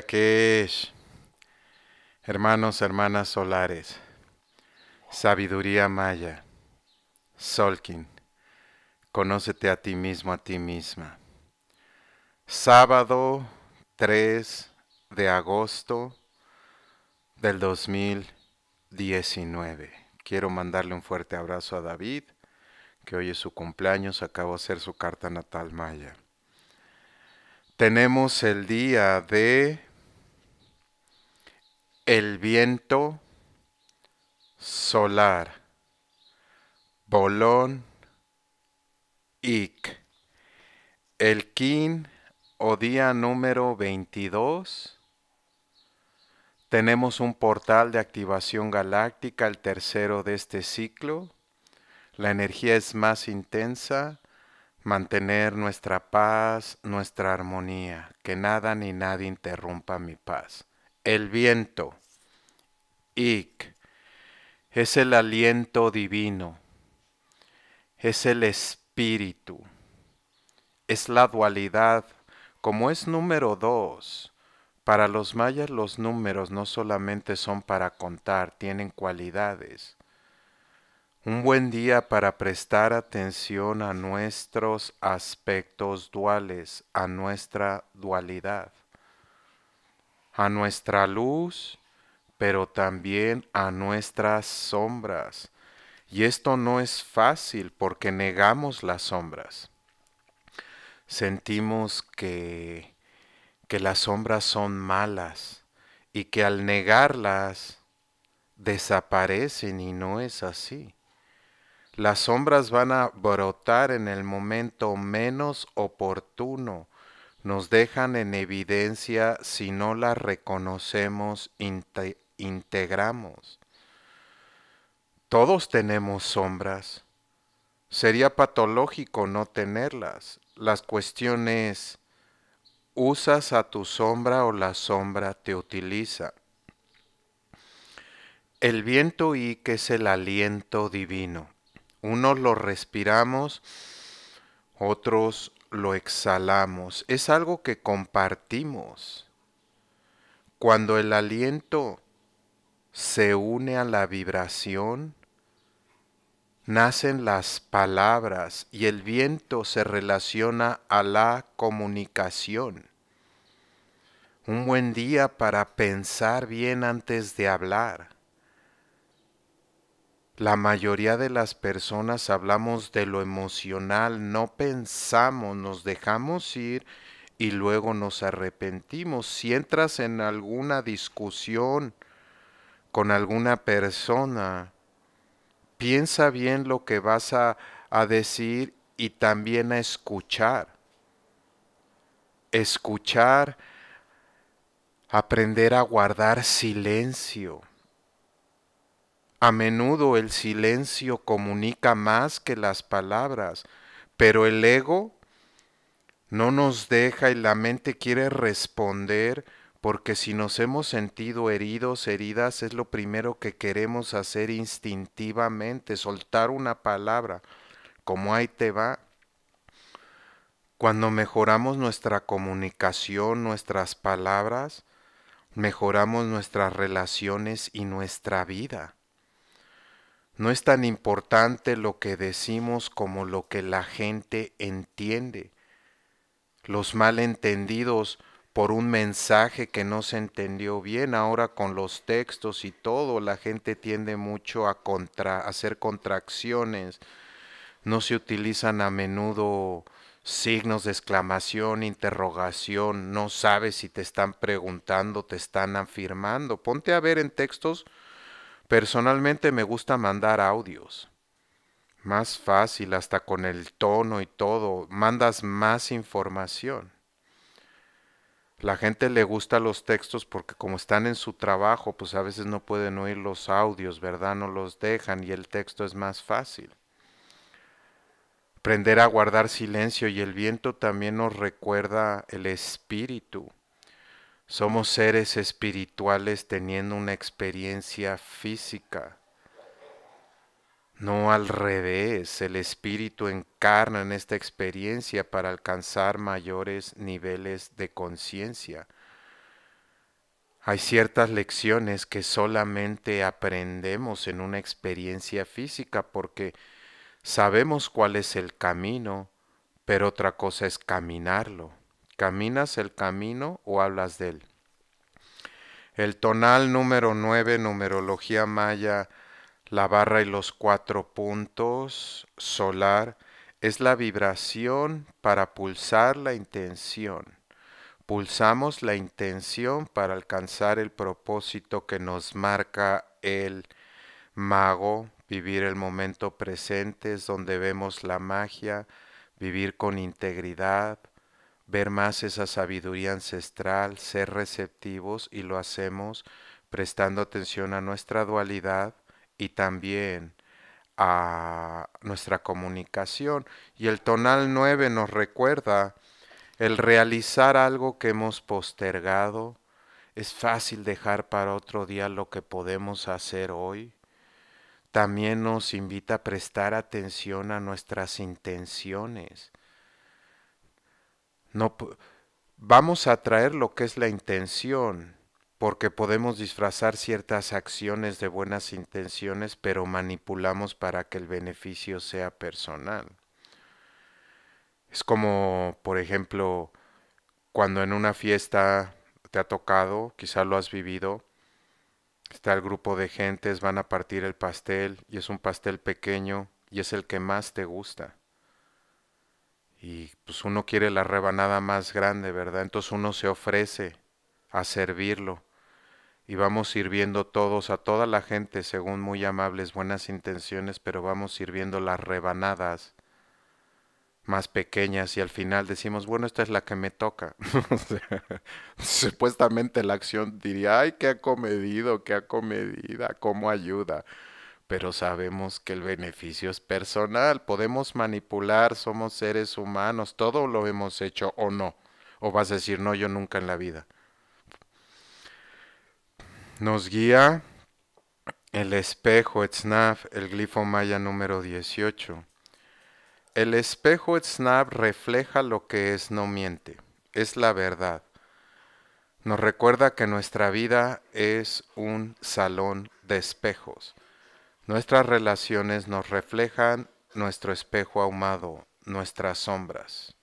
Que es, Hermanos, hermanas solares. Sabiduría maya. Solkin. Conócete a ti mismo, a ti misma. Sábado 3 de agosto del 2019. Quiero mandarle un fuerte abrazo a David, que hoy es su cumpleaños, acabo de hacer su carta natal maya. Tenemos el día de el viento solar, bolón, ic. El kin o día número 22. Tenemos un portal de activación galáctica, el tercero de este ciclo. La energía es más intensa, mantener nuestra paz, nuestra armonía, que nada ni nadie interrumpa mi paz. El viento, ik, es el aliento divino, es el espíritu, es la dualidad, como es número dos. Para los mayas los números no solamente son para contar, tienen cualidades. Un buen día para prestar atención a nuestros aspectos duales, a nuestra dualidad, a nuestra luz, pero también a nuestras sombras. Y esto no es fácil porque negamos las sombras. Sentimos que, que las sombras son malas y que al negarlas desaparecen y no es así las sombras van a brotar en el momento menos oportuno. Nos dejan en evidencia si no las reconocemos, integramos. Todos tenemos sombras. Sería patológico no tenerlas. La cuestión es, ¿usas a tu sombra o la sombra te utiliza? El viento y que es el aliento divino. Unos lo respiramos, otros lo exhalamos. Es algo que compartimos. Cuando el aliento se une a la vibración, nacen las palabras y el viento se relaciona a la comunicación. Un buen día para pensar bien antes de hablar la mayoría de las personas hablamos de lo emocional, no pensamos, nos dejamos ir y luego nos arrepentimos. Si entras en alguna discusión con alguna persona, piensa bien lo que vas a, decir y también a escuchar. Escuchar, aprender a guardar silencio a menudo el silencio comunica más que las palabras, pero el ego no nos deja y la mente quiere responder porque si nos hemos sentido heridos, heridas, es lo primero que queremos hacer instintivamente, soltar una palabra, como ahí te va. Cuando mejoramos nuestra comunicación, nuestras palabras, mejoramos nuestras relaciones y nuestra vida. No es tan importante lo que decimos como lo que la gente entiende. Los malentendidos por un mensaje que no se entendió bien, ahora con los textos y todo, la gente tiende mucho a, hacer contracciones. No se utilizan a menudo signos de exclamación, interrogación, no sabes si te están preguntando, te están afirmando. Ponte a ver en textos Personalmente me gusta mandar audios. Más fácil, hasta con el tono y todo, mandas más información. La gente le gusta los textos porque como están en su trabajo, pues a veces no pueden oír los audios, ¿verdad? No los dejan y el texto es más fácil. Aprender a guardar silencio y el viento también nos recuerda el espíritu somos seres espirituales teniendo una experiencia física. No al revés, el espíritu encarna en esta experiencia para alcanzar mayores niveles de conciencia. Hay ciertas lecciones que solamente aprendemos en una experiencia física porque sabemos cuál es el camino, pero otra cosa es caminarlo. ¿Caminas el camino o hablas de él? El tonal número 9, numerología maya, la barra y los cuatro puntos, solar, es la vibración para pulsar la intención. Pulsamos la intención para alcanzar el propósito que nos marca el mago. Vivir el momento presente es donde vemos la magia, vivir con integridad, ver más esa sabiduría ancestral, ser receptivos y lo hacemos prestando atención a nuestra dualidad y también a nuestra comunicación. Y el tonal 9 nos recuerda el realizar algo que hemos postergado. Es fácil dejar para otro día lo que podemos hacer hoy. También nos invita a prestar atención a nuestras intenciones no vamos a traer lo que es la intención, porque podemos disfrazar ciertas acciones de buenas intenciones, pero manipulamos para que el beneficio sea personal. Es como, por ejemplo, cuando en una fiesta te ha tocado, quizá lo has vivido, está el grupo de gentes, van a partir el pastel y es un pastel pequeño y es el que más te gusta y pues uno quiere la rebanada más grande, ¿verdad? Entonces uno se ofrece a servirlo y vamos sirviendo todos a toda la gente según muy amables, buenas intenciones, pero vamos sirviendo las rebanadas más pequeñas y al final decimos, bueno, esta es la que me toca. Supuestamente la acción diría, ay, qué acomedido, qué acomedida, cómo ayuda pero sabemos que el beneficio es personal, podemos manipular, somos seres humanos, todo lo hemos hecho o no. O vas a decir, no, yo nunca en la vida. Nos guía el espejo snap el glifo maya número 18. El espejo snap refleja lo que es, no miente, es la verdad. Nos recuerda que nuestra vida es un salón de espejos Nuestras relaciones nos reflejan nuestro espejo ahumado, nuestras sombras.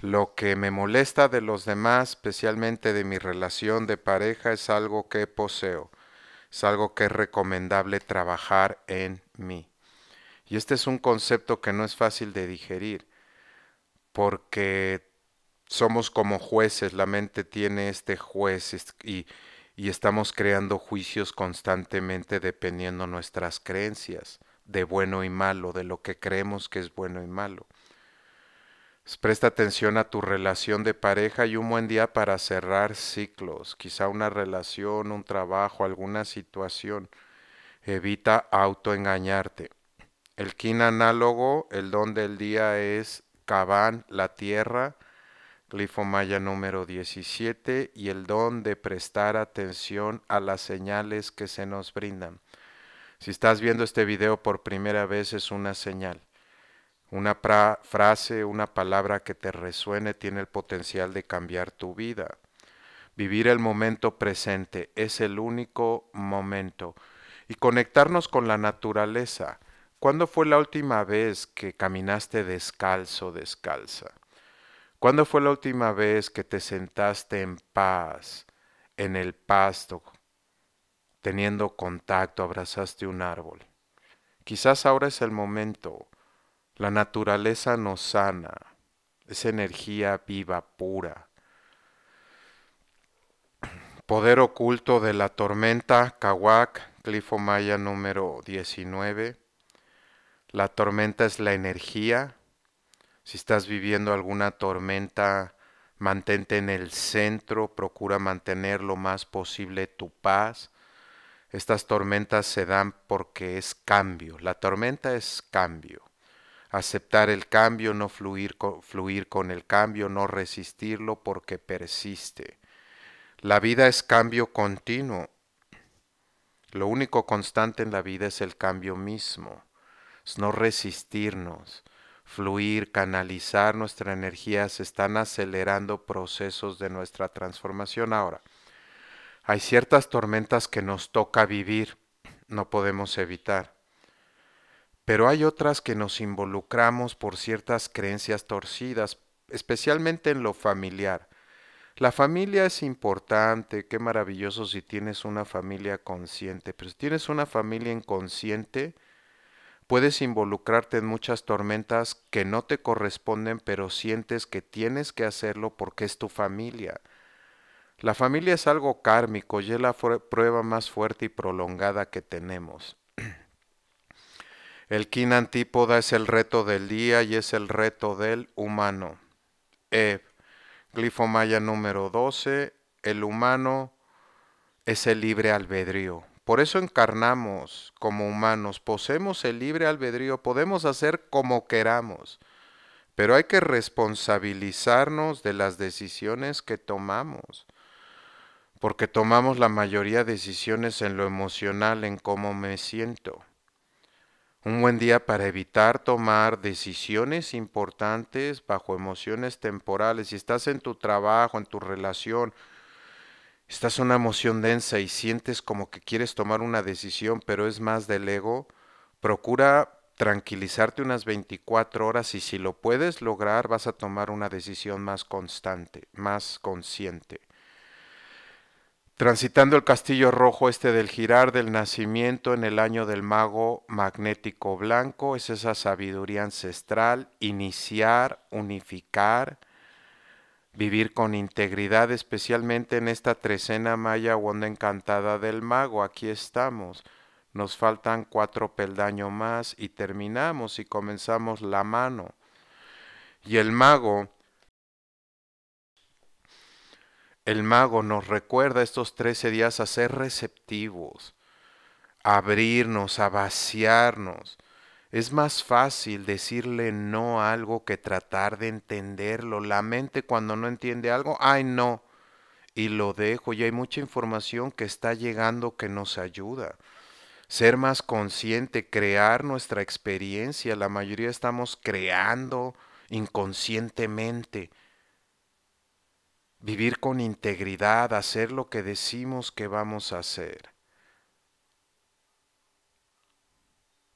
Lo que me molesta de los demás, especialmente de mi relación de pareja, es algo que poseo, es algo que es recomendable trabajar en mí. Y este es un concepto que no es fácil de digerir, porque somos como jueces, la mente tiene este juez y, y estamos creando juicios constantemente dependiendo nuestras creencias de bueno y malo, de lo que creemos que es bueno y malo. Pues, presta atención a tu relación de pareja y un buen día para cerrar ciclos, quizá una relación, un trabajo, alguna situación. Evita autoengañarte. El kin análogo, el don del día es Cabán, la tierra, Maya número 17 y el don de prestar atención a las señales que se nos brindan. Si estás viendo este video por primera vez es una señal. Una frase, una palabra que te resuene tiene el potencial de cambiar tu vida. Vivir el momento presente es el único momento. Y conectarnos con la naturaleza. ¿Cuándo fue la última vez que caminaste descalzo, descalza? ¿Cuándo fue la última vez que te sentaste en paz, en el pasto, teniendo contacto, abrazaste un árbol? Quizás ahora es el momento. La naturaleza nos sana, es energía viva, pura. Poder oculto de la tormenta, Kawak, Clifo Maya número 19. La tormenta es la energía, si estás viviendo alguna tormenta, mantente en el centro, procura mantener lo más posible tu paz. Estas tormentas se dan porque es cambio. La tormenta es cambio. Aceptar el cambio, no fluir con, el cambio, no resistirlo porque persiste. La vida es cambio continuo. Lo único constante en la vida es el cambio mismo. Es no resistirnos fluir, canalizar nuestra energía, se están acelerando procesos de nuestra transformación ahora. Hay ciertas tormentas que nos toca vivir, no podemos evitar. Pero hay otras que nos involucramos por ciertas creencias torcidas, especialmente en lo familiar. La familia es importante, qué maravilloso si tienes una familia consciente, pero si tienes una familia inconsciente, Puedes involucrarte en muchas tormentas que no te corresponden, pero sientes que tienes que hacerlo porque es tu familia. La familia es algo kármico y es la prueba más fuerte y prolongada que tenemos. El kin antípoda es el reto del día y es el reto del humano. Ev, Glifomaya número 12, el humano es el libre albedrío. Por eso encarnamos como humanos, poseemos el libre albedrío, podemos hacer como queramos, pero hay que responsabilizarnos de las decisiones que tomamos, porque tomamos la mayoría de decisiones en lo emocional, en cómo me siento. Un buen día para evitar tomar decisiones importantes bajo emociones temporales. Si estás en tu trabajo, en tu relación, estás en una emoción densa y sientes como que quieres tomar una decisión, pero es más del ego, procura tranquilizarte unas 24 horas y si lo puedes lograr vas a tomar una decisión más constante, más consciente. Transitando el castillo rojo este del girar del nacimiento en el año del mago magnético blanco, es esa sabiduría ancestral, iniciar, unificar, vivir con integridad, especialmente en esta trecena maya o onda encantada del mago. Aquí estamos. Nos faltan cuatro peldaños más y terminamos y comenzamos la mano. Y el mago, el mago nos recuerda estos trece días a ser receptivos, a abrirnos, a vaciarnos, es más fácil decirle no a algo que tratar de entenderlo. La mente cuando no entiende algo, ay no, y lo dejo. Y hay mucha información que está llegando que nos ayuda. Ser más consciente, crear nuestra experiencia. La mayoría estamos creando inconscientemente. Vivir con integridad, hacer lo que decimos que vamos a hacer.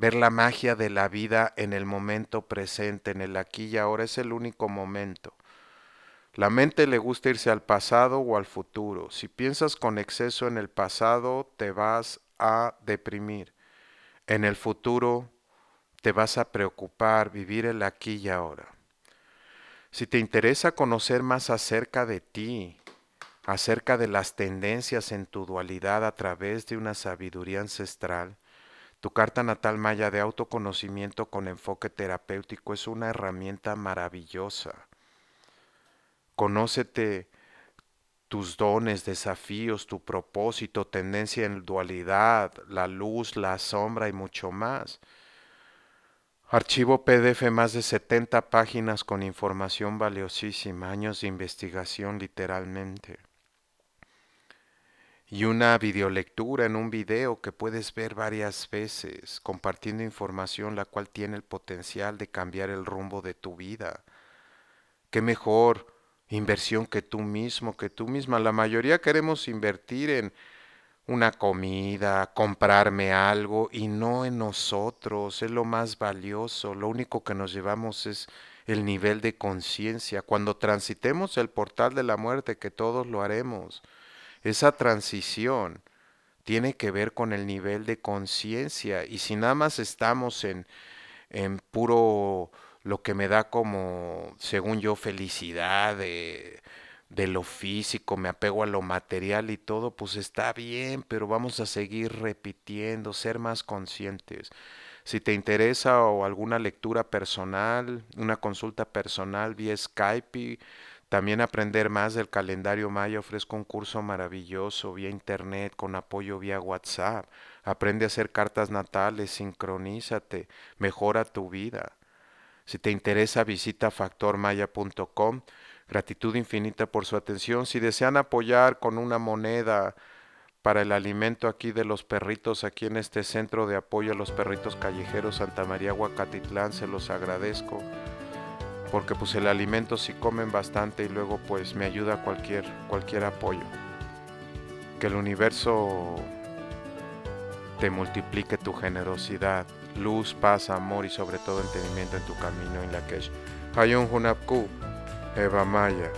ver la magia de la vida en el momento presente, en el aquí y ahora, es el único momento. La mente le gusta irse al pasado o al futuro. Si piensas con exceso en el pasado, te vas a deprimir. En el futuro, te vas a preocupar, vivir el aquí y ahora. Si te interesa conocer más acerca de ti, acerca de las tendencias en tu dualidad a través de una sabiduría ancestral, tu carta natal maya de autoconocimiento con enfoque terapéutico es una herramienta maravillosa. Conócete tus dones, desafíos, tu propósito, tendencia en dualidad, la luz, la sombra y mucho más. Archivo PDF más de 70 páginas con información valiosísima, años de investigación literalmente y una videolectura en un video que puedes ver varias veces, compartiendo información la cual tiene el potencial de cambiar el rumbo de tu vida. ¿Qué mejor inversión que tú mismo, que tú misma? La mayoría queremos invertir en una comida, comprarme algo y no en nosotros, es lo más valioso, lo único que nos llevamos es el nivel de conciencia. Cuando transitemos el portal de la muerte, que todos lo haremos, esa transición tiene que ver con el nivel de conciencia y si nada más estamos en, en puro lo que me da como, según yo, felicidad de, de, lo físico, me apego a lo material y todo, pues está bien, pero vamos a seguir repitiendo, ser más conscientes. Si te interesa o alguna lectura personal, una consulta personal vía Skype, también aprender más del calendario Maya ofrezco un curso maravilloso vía internet con apoyo vía WhatsApp. Aprende a hacer cartas natales, sincronízate, mejora tu vida. Si te interesa, visita factormaya.com. Gratitud infinita por su atención. Si desean apoyar con una moneda para el alimento aquí de los perritos, aquí en este centro de apoyo a los perritos callejeros Santa María Huacatitlán, se los agradezco porque pues el alimento si comen bastante y luego pues me ayuda cualquier, cualquier apoyo. Que el universo te multiplique tu generosidad, luz, paz, amor y sobre todo entendimiento en tu camino en la que Hayun Eva Maya,